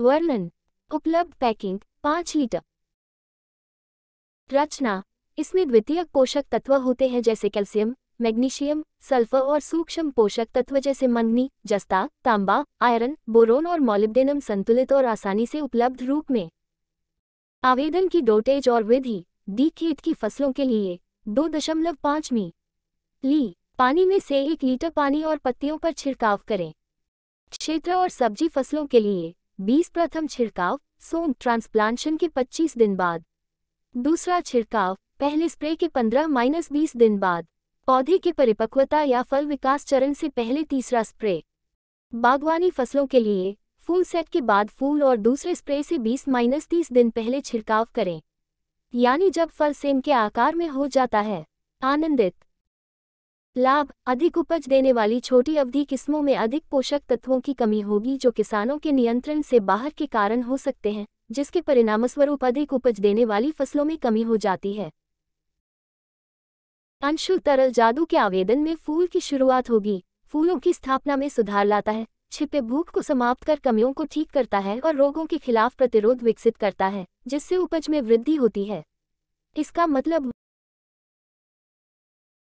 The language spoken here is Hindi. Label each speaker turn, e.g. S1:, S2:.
S1: वर्णन उपलब्ध पैकिंग पांच लीटर रचना इसमें द्वितीय पोषक तत्व होते हैं जैसे कैल्शियम मैग्नीशियम सल्फर और सूक्ष्म पोषक तत्व जैसे मंगनी जस्ता तांबा आयरन बोरोन और मोलिब्डेनम संतुलित और आसानी से उपलब्ध रूप में आवेदन की डोटेज और विधि डी खेत की फसलों के लिए दो दशमलव पांच मी ली पानी में से एक लीटर पानी और पत्तियों पर छिड़काव करें क्षेत्र और सब्जी फसलों के लिए बीस प्रथम छिड़काव सोम ट्रांसप्लांशन के 25 दिन बाद दूसरा छिड़काव पहले स्प्रे के 15 माइनस बीस दिन बाद पौधे के परिपक्वता या फल विकास चरण से पहले तीसरा स्प्रे बागवानी फसलों के लिए फूल सेट के बाद फूल और दूसरे स्प्रे से 20 माइनस तीस दिन पहले छिड़काव करें यानी जब फल सेम के आकार में हो जाता है आनंदित लाभ अधिक उपज देने वाली छोटी अवधि किस्मों में अधिक पोषक तत्वों की कमी होगी जो किसानों के नियंत्रण से बाहर के कारण हो सकते हैं जिसके परिणामस्वरूप अधिक उपज देने वाली फसलों में कमी हो जाती है अंशु तरल जादू के आवेदन में फूल की शुरुआत होगी फूलों की स्थापना में सुधार लाता है छिपे भूख को समाप्त कर कमियों को ठीक करता है और रोगों के खिलाफ प्रतिरोध विकसित करता है जिससे उपज में वृद्धि होती है इसका मतलब